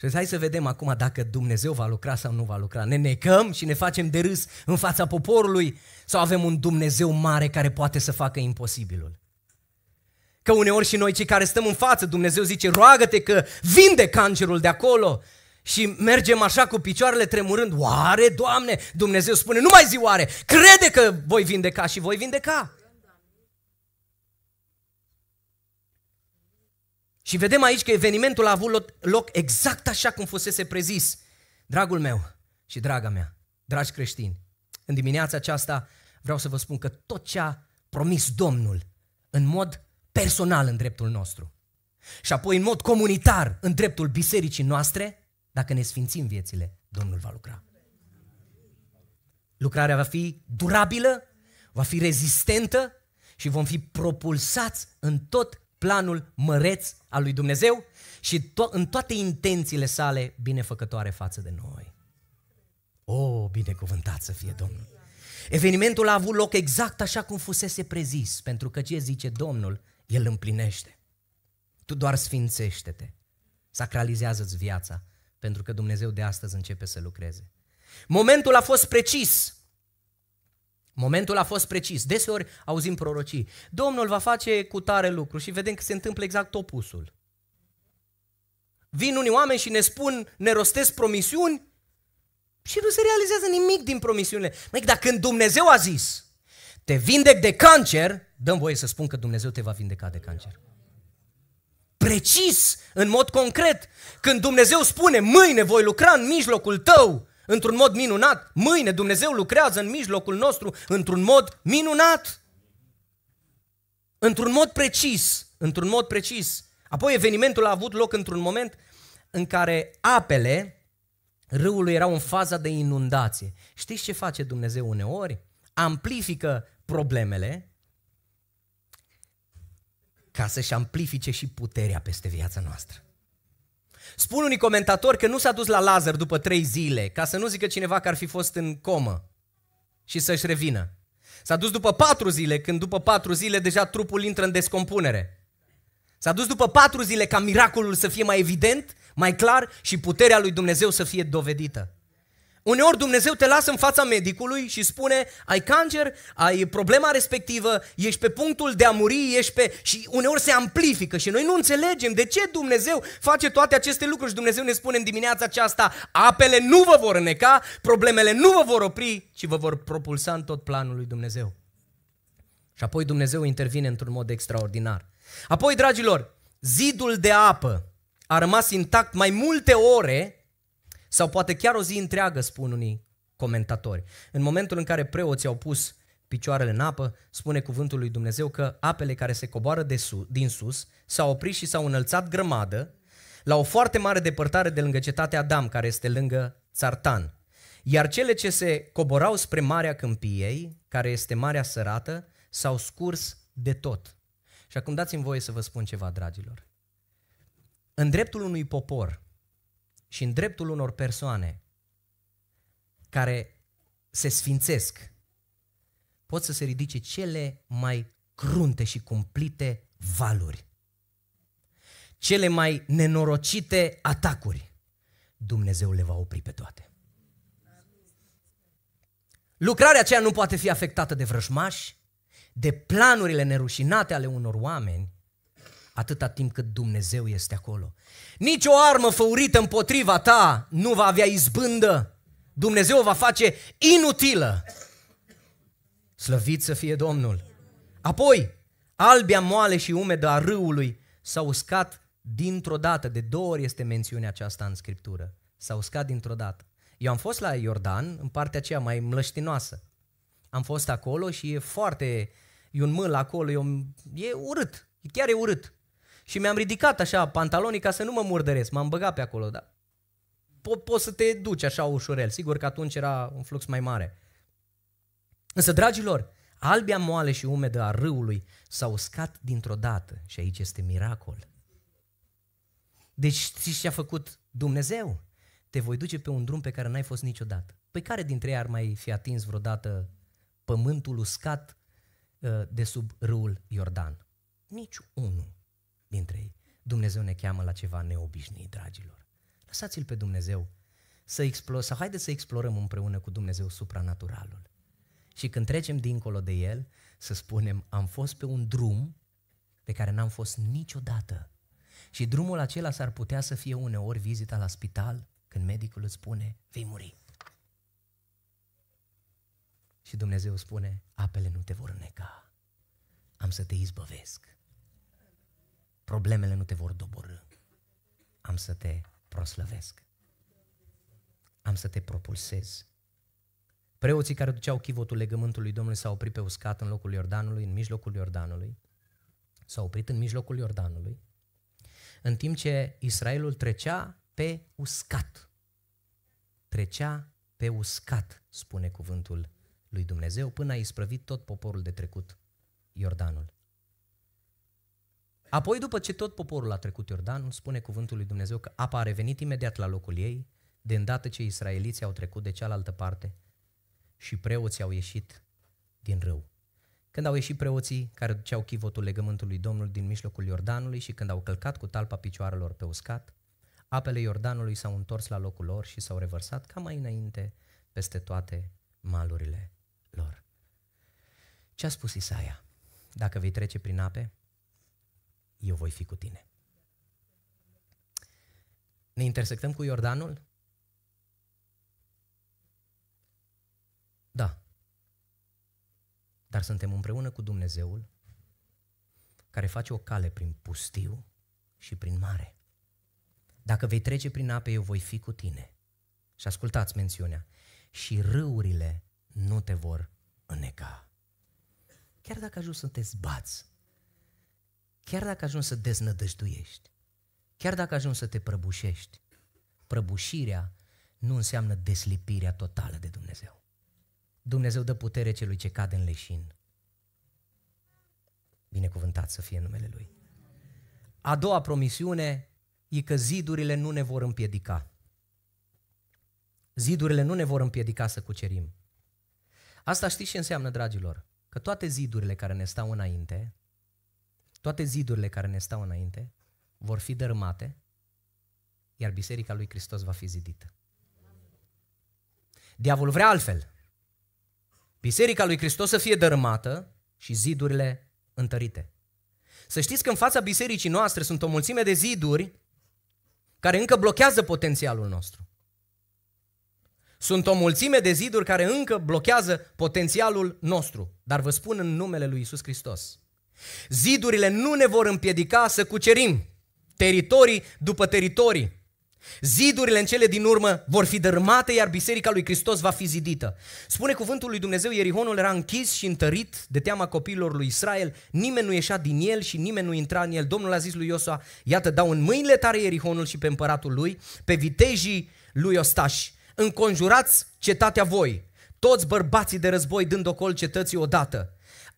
Și hai să vedem acum dacă Dumnezeu va lucra sau nu va lucra. Ne necăm și ne facem de râs în fața poporului sau avem un Dumnezeu mare care poate să facă imposibilul? Că uneori și noi cei care stăm în față, Dumnezeu zice, roagă-te că vinde cancerul de acolo și mergem așa cu picioarele tremurând. Oare, Doamne, Dumnezeu spune, nu mai zi oare, crede că voi vindeca și voi vindeca. Și vedem aici că evenimentul a avut loc exact așa cum fusese prezis. Dragul meu și draga mea, dragi creștini, în dimineața aceasta vreau să vă spun că tot ce a promis Domnul în mod personal în dreptul nostru și apoi în mod comunitar în dreptul bisericii noastre, dacă ne sfințim viețile, Domnul va lucra. Lucrarea va fi durabilă, va fi rezistentă și vom fi propulsați în tot planul măreț al lui Dumnezeu și to- în toate intențiile sale binefăcătoare față de noi. O, oh, binecuvântat să fie Domnul! Evenimentul a avut loc exact așa cum fusese prezis, pentru că ce zice Domnul, El împlinește. Tu doar sfințește-te, sacralizează-ți viața, pentru că Dumnezeu de astăzi începe să lucreze. Momentul a fost precis, Momentul a fost precis. Deseori auzim prorocii. Domnul va face cu tare lucru și vedem că se întâmplă exact opusul. Vin unii oameni și ne spun, ne rostesc promisiuni și nu se realizează nimic din promisiunile. Măi, dar când Dumnezeu a zis, te vindec de cancer, dăm voie să spun că Dumnezeu te va vindeca de cancer. Precis, în mod concret, când Dumnezeu spune, mâine voi lucra în mijlocul tău, într-un mod minunat. Mâine Dumnezeu lucrează în mijlocul nostru într-un mod minunat. Într-un mod precis, într-un mod precis. Apoi evenimentul a avut loc într-un moment în care apele râului erau în faza de inundație. Știți ce face Dumnezeu uneori? Amplifică problemele ca să-și amplifice și puterea peste viața noastră. Spun unii comentatori că nu s-a dus la laser după trei zile, ca să nu zică cineva că ar fi fost în comă și să-și revină. S-a dus după patru zile, când după patru zile deja trupul intră în descompunere. S-a dus după patru zile ca miracolul să fie mai evident, mai clar și puterea lui Dumnezeu să fie dovedită. Uneori Dumnezeu te lasă în fața medicului și spune, ai cancer, ai problema respectivă, ești pe punctul de a muri, ești pe... și uneori se amplifică și noi nu înțelegem de ce Dumnezeu face toate aceste lucruri și Dumnezeu ne spune în dimineața aceasta, apele nu vă vor neca, problemele nu vă vor opri, ci vă vor propulsa în tot planul lui Dumnezeu. Și apoi Dumnezeu intervine într-un mod extraordinar. Apoi, dragilor, zidul de apă a rămas intact mai multe ore sau poate chiar o zi întreagă, spun unii comentatori. În momentul în care preoții au pus picioarele în apă, spune cuvântul lui Dumnezeu că apele care se coboară de sus, din sus s-au oprit și s-au înălțat grămadă la o foarte mare depărtare de lângă cetatea Adam, care este lângă Țartan. Iar cele ce se coborau spre Marea Câmpiei, care este Marea Sărată, s-au scurs de tot. Și acum dați-mi voie să vă spun ceva, dragilor. În dreptul unui popor și în dreptul unor persoane care se sfințesc, pot să se ridice cele mai crunte și cumplite valuri, cele mai nenorocite atacuri. Dumnezeu le va opri pe toate. Lucrarea aceea nu poate fi afectată de vrăjmași, de planurile nerușinate ale unor oameni, atâta timp cât Dumnezeu este acolo. Nici o armă făurită împotriva ta nu va avea izbândă. Dumnezeu o va face inutilă. Slăvit să fie Domnul! Apoi, albia moale și umedă a râului s-a uscat dintr-o dată. De două ori este mențiunea aceasta în Scriptură. S-a uscat dintr-o dată. Eu am fost la Iordan, în partea aceea mai mlăștinoasă. Am fost acolo și e foarte... E un mâl acolo, e, un, e urât. Chiar e urât. Și mi-am ridicat așa pantalonii ca să nu mă murdăresc, m-am băgat pe acolo, dar po- poți să te duci așa ușurel. Sigur că atunci era un flux mai mare. Însă, dragilor, albia moale și umedă a râului s-a uscat dintr-o dată și aici este miracol. Deci știți ce a făcut Dumnezeu? Te voi duce pe un drum pe care n-ai fost niciodată. Păi care dintre ei ar mai fi atins vreodată pământul uscat uh, de sub râul Iordan? Nici unul dintre ei. Dumnezeu ne cheamă la ceva neobișnuit, dragilor. Lăsați-L pe Dumnezeu să explo- sau haideți să explorăm împreună cu Dumnezeu supranaturalul. Și când trecem dincolo de El, să spunem, am fost pe un drum pe care n-am fost niciodată. Și drumul acela s-ar putea să fie uneori vizita la spital, când medicul îți spune, vei muri. Și Dumnezeu spune, apele nu te vor neca, am să te izbăvesc problemele nu te vor doborâ. Am să te proslăvesc. Am să te propulsez. Preoții care duceau chivotul legământului Domnului s-au oprit pe uscat în locul Iordanului, în mijlocul Iordanului. S-au oprit în mijlocul Iordanului, în timp ce Israelul trecea pe uscat. Trecea pe uscat, spune cuvântul lui Dumnezeu, până a isprăvit tot poporul de trecut Iordanul. Apoi, după ce tot poporul a trecut Iordanul, spune cuvântul lui Dumnezeu că apa a revenit imediat la locul ei, de îndată ce israeliții au trecut de cealaltă parte și preoții au ieșit din râu. Când au ieșit preoții care duceau chivotul legământului Domnului din mijlocul Iordanului și când au călcat cu talpa picioarelor pe uscat, apele Iordanului s-au întors la locul lor și s-au revărsat ca mai înainte peste toate malurile lor. Ce a spus Isaia? Dacă vei trece prin ape, eu voi fi cu tine. Ne intersectăm cu Iordanul? Da. Dar suntem împreună cu Dumnezeul care face o cale prin pustiu și prin mare. Dacă vei trece prin ape, eu voi fi cu tine. Și ascultați mențiunea. Și râurile nu te vor îneca. Chiar dacă ajungi să te zbați chiar dacă ajungi să deznădăjduiești, chiar dacă ajungi să te prăbușești, prăbușirea nu înseamnă deslipirea totală de Dumnezeu. Dumnezeu dă putere celui ce cade în leșin. Binecuvântat să fie numele Lui. A doua promisiune e că zidurile nu ne vor împiedica. Zidurile nu ne vor împiedica să cucerim. Asta știți ce înseamnă, dragilor? Că toate zidurile care ne stau înainte toate zidurile care ne stau înainte vor fi dărâmate, iar biserica lui Hristos va fi zidită. Diavolul vrea altfel. Biserica lui Hristos să fie dărâmată și zidurile întărite. Să știți că în fața bisericii noastre sunt o mulțime de ziduri care încă blochează potențialul nostru. Sunt o mulțime de ziduri care încă blochează potențialul nostru, dar vă spun în numele lui Isus Hristos. Zidurile nu ne vor împiedica să cucerim teritorii după teritorii. Zidurile în cele din urmă vor fi dărâmate, iar biserica lui Hristos va fi zidită. Spune cuvântul lui Dumnezeu, Ierihonul era închis și întărit de teama copiilor lui Israel, nimeni nu ieșea din el și nimeni nu intra în el. Domnul a zis lui Iosua, iată, dau în mâinile tare Ierihonul și pe împăratul lui, pe vitejii lui Ostași, Înconjurați cetatea voi, toți bărbații de război dând ocol cetății odată.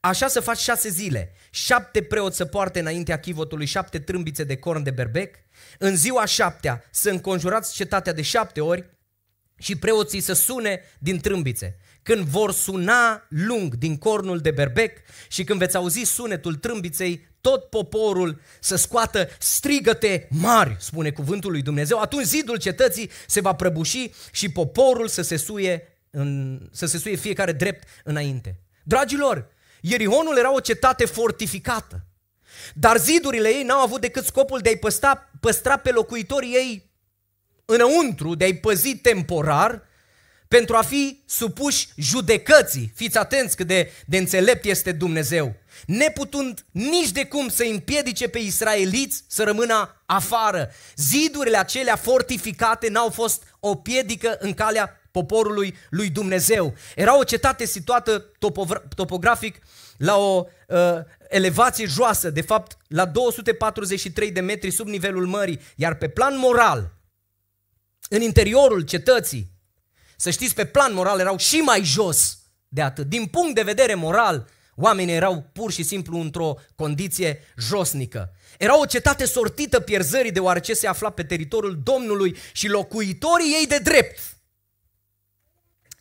Așa să faci șase zile. Șapte preoți să poarte înaintea chivotului șapte trâmbițe de corn de berbec. În ziua șaptea să înconjurați cetatea de șapte ori și preoții să sune din trâmbițe. Când vor suna lung din cornul de berbec și când veți auzi sunetul trâmbiței, tot poporul să scoată strigăte mari, spune cuvântul lui Dumnezeu, atunci zidul cetății se va prăbuși și poporul să se suie, în, să se suie fiecare drept înainte. Dragilor, Ierihonul era o cetate fortificată. Dar zidurile ei n-au avut decât scopul de a-i păstra, păstra pe locuitorii ei înăuntru, de a-i păzi temporar, pentru a fi supuși judecății. Fiți atenți cât de, de înțelept este Dumnezeu. Neputând nici de cum să împiedice pe israeliți să rămână afară. Zidurile acelea fortificate n-au fost o piedică în calea poporului lui Dumnezeu. Era o cetate situată topografic la o uh, elevație joasă, de fapt la 243 de metri sub nivelul mării, iar pe plan moral, în interiorul cetății, să știți, pe plan moral erau și mai jos de atât. Din punct de vedere moral, oamenii erau pur și simplu într-o condiție josnică. Era o cetate sortită pierzării deoarece se afla pe teritoriul Domnului și locuitorii ei de drept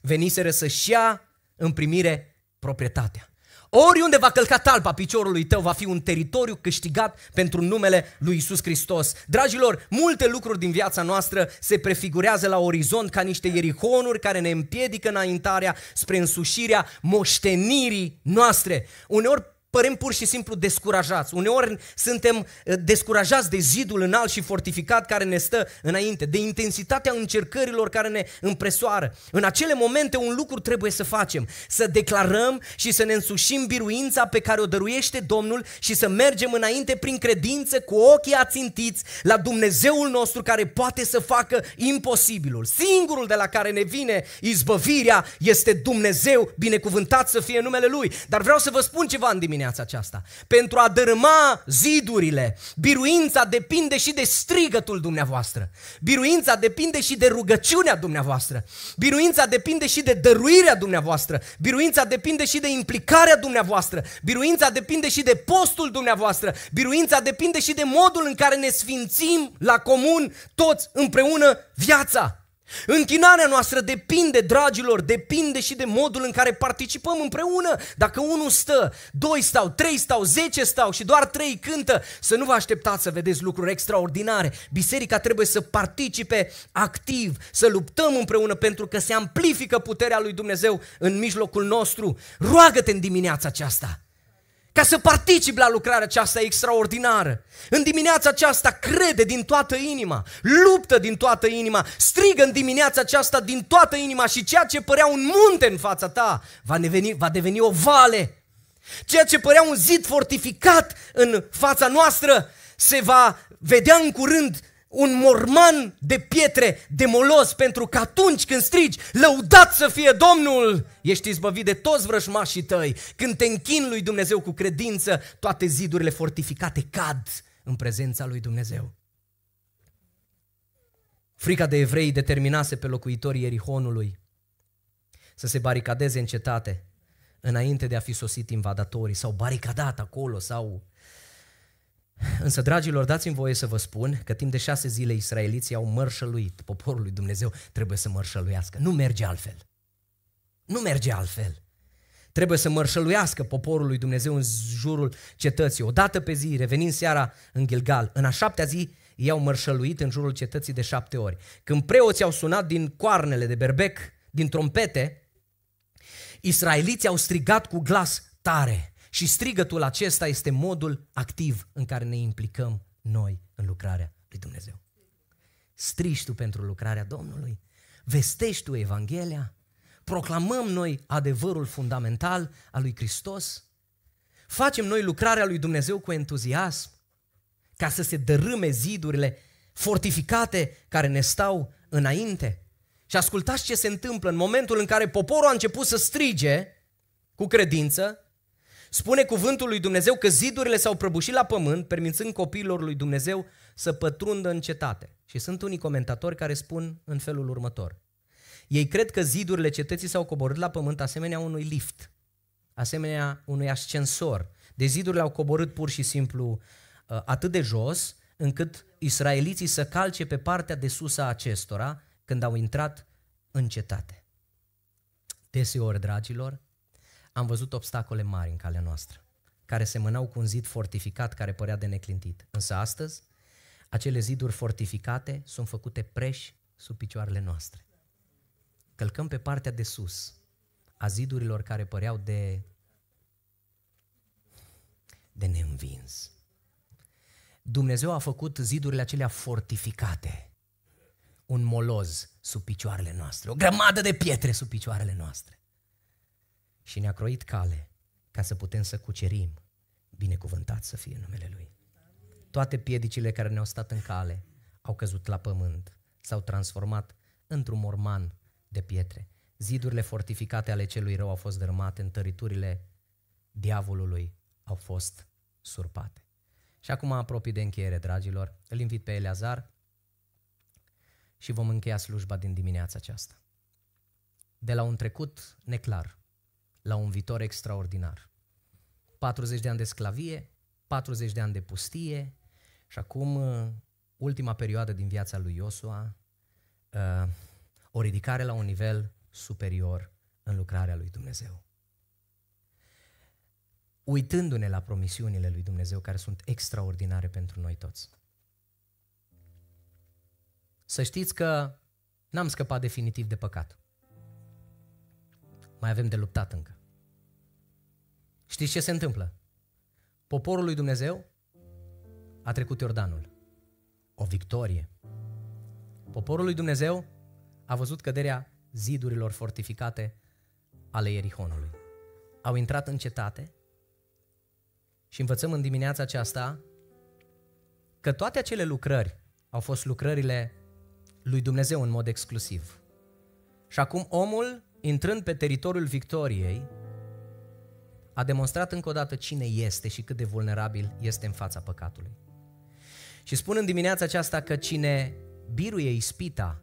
veniseră să-și ia în primire proprietatea. Oriunde va călca talpa piciorului tău, va fi un teritoriu câștigat pentru numele lui Isus Hristos. Dragilor, multe lucruri din viața noastră se prefigurează la orizont ca niște erihonuri care ne împiedică înaintarea spre însușirea moștenirii noastre. Uneori părem pur și simplu descurajați. Uneori suntem uh, descurajați de zidul înalt și fortificat care ne stă înainte, de intensitatea încercărilor care ne împresoară. În acele momente un lucru trebuie să facem, să declarăm și să ne însușim biruința pe care o dăruiește Domnul și să mergem înainte prin credință cu ochii ațintiți la Dumnezeul nostru care poate să facă imposibilul. Singurul de la care ne vine izbăvirea este Dumnezeu, binecuvântat să fie numele Lui. Dar vreau să vă spun ceva în dimineața dimineața aceasta. Pentru a dărâma zidurile, biruința depinde și de strigătul dumneavoastră. Biruința depinde și de rugăciunea dumneavoastră. Biruința depinde și de dăruirea dumneavoastră. Biruința depinde și de implicarea dumneavoastră. Biruința depinde și de postul dumneavoastră. Biruința depinde și de modul în care ne sfințim la comun toți împreună viața. Închinarea noastră depinde, dragilor, depinde și de modul în care participăm împreună. Dacă unul stă, doi stau, trei stau, zece stau și doar trei cântă, să nu vă așteptați să vedeți lucruri extraordinare. Biserica trebuie să participe activ, să luptăm împreună pentru că se amplifică puterea lui Dumnezeu în mijlocul nostru. Roagă-te în dimineața aceasta! ca să participi la lucrarea aceasta extraordinară. În dimineața aceasta crede din toată inima, luptă din toată inima, strigă în dimineața aceasta din toată inima și ceea ce părea un munte în fața ta va deveni, va deveni o vale. Ceea ce părea un zid fortificat în fața noastră se va vedea în curând un morman de pietre de molos, pentru că atunci când strigi, lăudat să fie Domnul, ești izbăvit de toți vrăjmașii tăi. Când te închin lui Dumnezeu cu credință, toate zidurile fortificate cad în prezența lui Dumnezeu. Frica de evrei determinase pe locuitorii Erihonului să se baricadeze în cetate înainte de a fi sosit invadatorii. S-au baricadat acolo, s-au Însă, dragilor, dați-mi voie să vă spun că timp de șase zile israeliții au mărșăluit. Poporul lui Dumnezeu trebuie să mărșăluiască. Nu merge altfel. Nu merge altfel. Trebuie să mărșăluiască poporul lui Dumnezeu în jurul cetății. O dată pe zi, revenind seara în Gilgal, în a șaptea zi, ei au mărșăluit în jurul cetății de șapte ori. Când preoții au sunat din coarnele de berbec, din trompete, israeliții au strigat cu glas tare – și strigătul acesta este modul activ în care ne implicăm noi în lucrarea lui Dumnezeu. Strigi tu pentru lucrarea Domnului, vestești tu Evanghelia, proclamăm noi adevărul fundamental al lui Hristos, facem noi lucrarea lui Dumnezeu cu entuziasm, ca să se dărâme zidurile fortificate care ne stau înainte. Și ascultați ce se întâmplă în momentul în care poporul a început să strige cu credință, Spune cuvântul lui Dumnezeu că zidurile s-au prăbușit la pământ, permițând copiilor lui Dumnezeu să pătrundă în cetate. Și sunt unii comentatori care spun în felul următor. Ei cred că zidurile cetății s-au coborât la pământ asemenea unui lift, asemenea unui ascensor. De deci zidurile au coborât pur și simplu uh, atât de jos, încât israeliții să calce pe partea de sus a acestora când au intrat în cetate. Deseori, dragilor, am văzut obstacole mari în calea noastră, care semănau cu un zid fortificat care părea de neclintit. Însă astăzi, acele ziduri fortificate sunt făcute preși sub picioarele noastre. Călcăm pe partea de sus a zidurilor care păreau de de neînvins. Dumnezeu a făcut zidurile acelea fortificate, un moloz sub picioarele noastre, o grămadă de pietre sub picioarele noastre și ne-a croit cale ca să putem să cucerim. Binecuvântat să fie numele Lui. Toate piedicile care ne-au stat în cale au căzut la pământ, s-au transformat într-un morman de pietre. Zidurile fortificate ale celui rău au fost dărâmate, întăriturile diavolului au fost surpate. Și acum apropii de încheiere, dragilor, îl invit pe Eleazar și vom încheia slujba din dimineața aceasta. De la un trecut neclar, la un viitor extraordinar. 40 de ani de sclavie, 40 de ani de pustie și acum uh, ultima perioadă din viața lui Iosua, uh, o ridicare la un nivel superior în lucrarea lui Dumnezeu. Uitându-ne la promisiunile lui Dumnezeu care sunt extraordinare pentru noi toți. Să știți că n-am scăpat definitiv de păcat mai avem de luptat încă. Știți ce se întâmplă? Poporul lui Dumnezeu a trecut Iordanul. O victorie. Poporul lui Dumnezeu a văzut căderea zidurilor fortificate ale Ierihonului. Au intrat în cetate și învățăm în dimineața aceasta că toate acele lucrări au fost lucrările lui Dumnezeu în mod exclusiv. Și acum omul intrând pe teritoriul victoriei, a demonstrat încă o dată cine este și cât de vulnerabil este în fața păcatului. Și spun în dimineața aceasta că cine biruie ispita,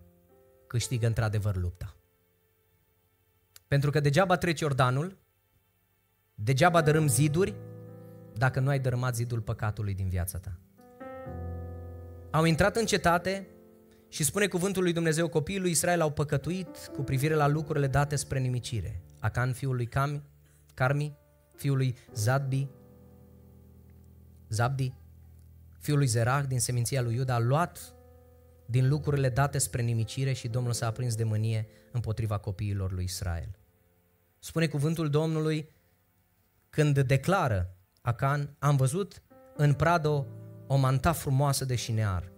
câștigă într-adevăr lupta. Pentru că degeaba treci Iordanul, degeaba dărâm ziduri, dacă nu ai dărâmat zidul păcatului din viața ta. Au intrat în cetate, și spune cuvântul lui Dumnezeu, copiii lui Israel au păcătuit cu privire la lucrurile date spre nimicire. Acan, fiul lui Cam, Carmi, fiul lui Zadbi, Zabdi, fiul lui Zerah din seminția lui Iuda, a luat din lucrurile date spre nimicire și Domnul s-a aprins de mânie împotriva copiilor lui Israel. Spune cuvântul Domnului când declară Acan, am văzut în pradă o manta frumoasă de șinear,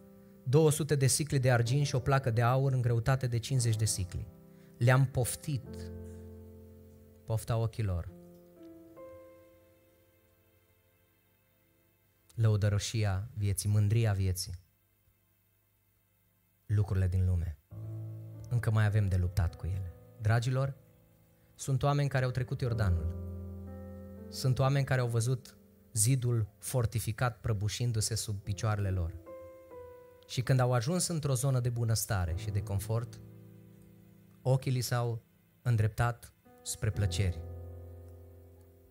200 de sicli de argint și o placă de aur în greutate de 50 de sicli. Le-am poftit, pofta ochilor. Lăudăroșia vieții, mândria vieții, lucrurile din lume. Încă mai avem de luptat cu ele. Dragilor, sunt oameni care au trecut Iordanul. Sunt oameni care au văzut zidul fortificat prăbușindu-se sub picioarele lor. Și când au ajuns într-o zonă de bunăstare și de confort, ochii li s-au îndreptat spre plăceri,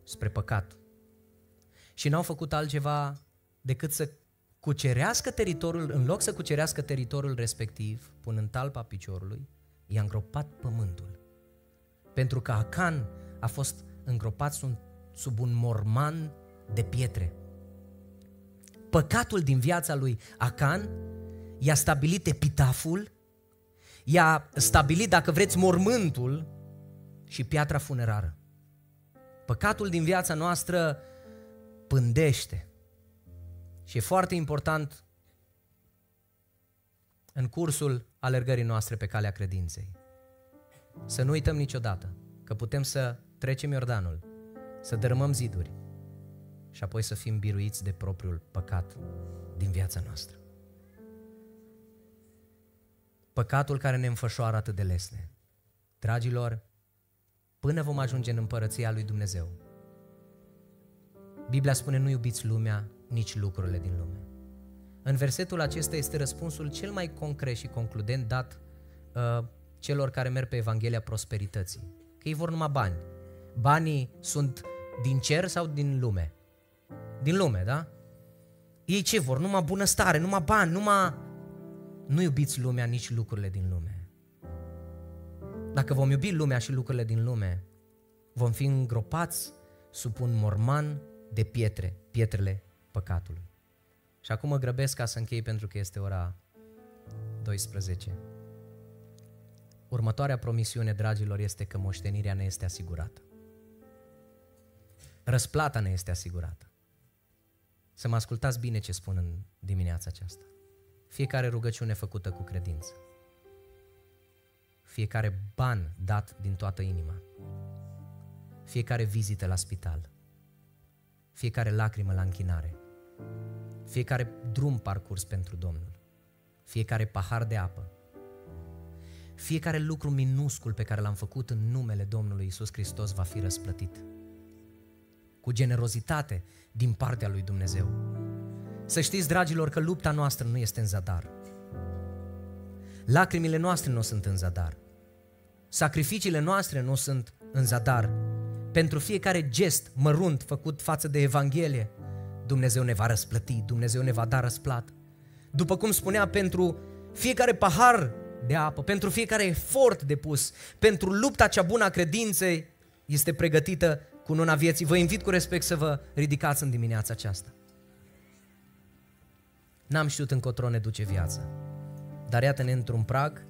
spre păcat. Și n-au făcut altceva decât să cucerească teritoriul, în loc să cucerească teritoriul respectiv, punând talpa piciorului, i-a îngropat pământul. Pentru că Acan a fost îngropat sub, sub un morman de pietre. Păcatul din viața lui Acan i-a stabilit epitaful, i-a stabilit, dacă vreți, mormântul și piatra funerară. Păcatul din viața noastră pândește. Și e foarte important în cursul alergării noastre pe calea credinței. Să nu uităm niciodată că putem să trecem Iordanul, să dărâmăm ziduri și apoi să fim biruiți de propriul păcat din viața noastră. Păcatul care ne înfășoară atât de lesne. Dragilor, până vom ajunge în împărăția lui Dumnezeu, Biblia spune nu iubiți lumea, nici lucrurile din lume. În versetul acesta este răspunsul cel mai concret și concludent dat uh, celor care merg pe Evanghelia prosperității. Că ei vor numai bani. Banii sunt din cer sau din lume? Din lume, da? Ei ce vor? Numai bunăstare, numai bani, numai nu iubiți lumea, nici lucrurile din lume. Dacă vom iubi lumea și lucrurile din lume, vom fi îngropați sub un morman de pietre, pietrele păcatului. Și acum mă grăbesc ca să închei pentru că este ora 12. Următoarea promisiune, dragilor, este că moștenirea ne este asigurată. Răsplata ne este asigurată. Să mă ascultați bine ce spun în dimineața aceasta. Fiecare rugăciune făcută cu credință. Fiecare ban dat din toată inima. Fiecare vizită la spital. Fiecare lacrimă la închinare. Fiecare drum parcurs pentru Domnul. Fiecare pahar de apă. Fiecare lucru minuscul pe care l-am făcut în numele Domnului Isus Hristos va fi răsplătit. Cu generozitate din partea lui Dumnezeu să știți, dragilor, că lupta noastră nu este în zadar. Lacrimile noastre nu sunt în zadar. Sacrificiile noastre nu sunt în zadar. Pentru fiecare gest mărunt făcut față de Evanghelie, Dumnezeu ne va răsplăti, Dumnezeu ne va da răsplat. După cum spunea, pentru fiecare pahar de apă, pentru fiecare efort depus, pentru lupta cea bună a credinței, este pregătită cununa vieții. Vă invit cu respect să vă ridicați în dimineața aceasta. N-am știut încotro ne duce viața, dar iată-ne într-un prag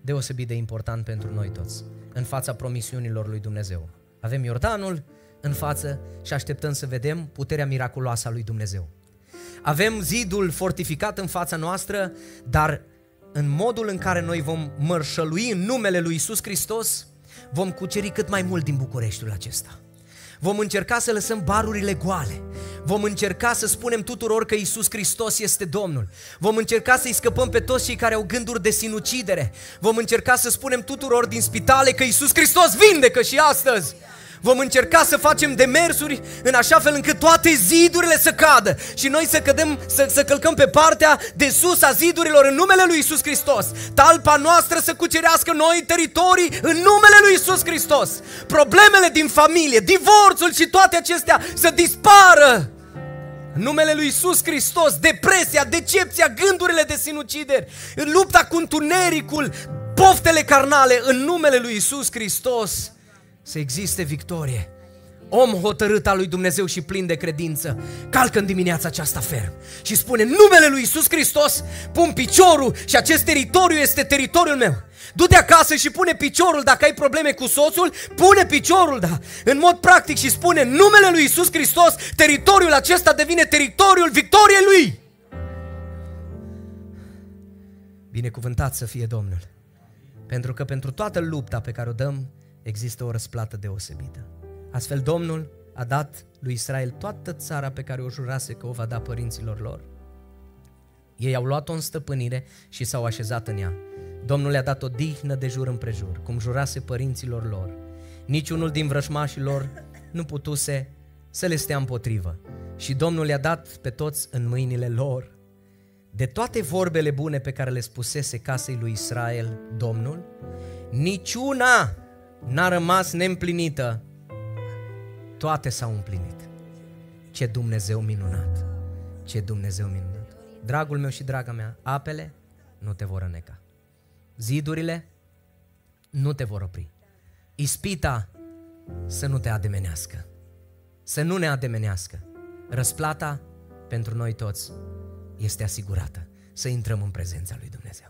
deosebit de important pentru noi toți, în fața promisiunilor lui Dumnezeu. Avem Iordanul în față și așteptăm să vedem puterea miraculoasă a lui Dumnezeu. Avem zidul fortificat în fața noastră, dar în modul în care noi vom mărșălui în numele lui Isus Hristos, vom cuceri cât mai mult din Bucureștiul acesta. Vom încerca să lăsăm barurile goale. Vom încerca să spunem tuturor că Isus Hristos este Domnul. Vom încerca să-i scăpăm pe toți cei care au gânduri de sinucidere. Vom încerca să spunem tuturor din spitale că Isus Hristos vindecă și astăzi. Vom încerca să facem demersuri în așa fel încât toate zidurile să cadă și noi să cădem, să, să călcăm pe partea de sus a zidurilor în numele lui Isus Hristos. Talpa noastră să cucerească noi teritorii în numele lui Isus Hristos. Problemele din familie, divorțul și toate acestea să dispară în numele lui Isus Hristos, depresia, decepția, gândurile de sinucideri, lupta cu întunericul, poftele carnale, în numele lui Isus Hristos să existe victorie. Om hotărât al lui Dumnezeu și plin de credință, calcă în dimineața aceasta ferm și spune numele lui Isus Hristos, pun piciorul și acest teritoriu este teritoriul meu. Du-te acasă și pune piciorul dacă ai probleme cu soțul, pune piciorul, da, în mod practic și spune numele lui Isus Hristos, teritoriul acesta devine teritoriul victoriei lui. Binecuvântat să fie Domnul, pentru că pentru toată lupta pe care o dăm, există o răsplată deosebită. Astfel Domnul a dat lui Israel toată țara pe care o jurase că o va da părinților lor. Ei au luat-o în stăpânire și s-au așezat în ea. Domnul le-a dat o dihnă de jur împrejur, cum jurase părinților lor. Niciunul din vrășmașii lor nu putuse să le stea împotrivă. Și Domnul le-a dat pe toți în mâinile lor. De toate vorbele bune pe care le spusese casei lui Israel, Domnul, niciuna n-a rămas neîmplinită, toate s-au împlinit. Ce Dumnezeu minunat! Ce Dumnezeu minunat! Dragul meu și draga mea, apele nu te vor răneca. Zidurile nu te vor opri. Ispita să nu te ademenească. Să nu ne ademenească. Răsplata pentru noi toți este asigurată. Să intrăm în prezența lui Dumnezeu.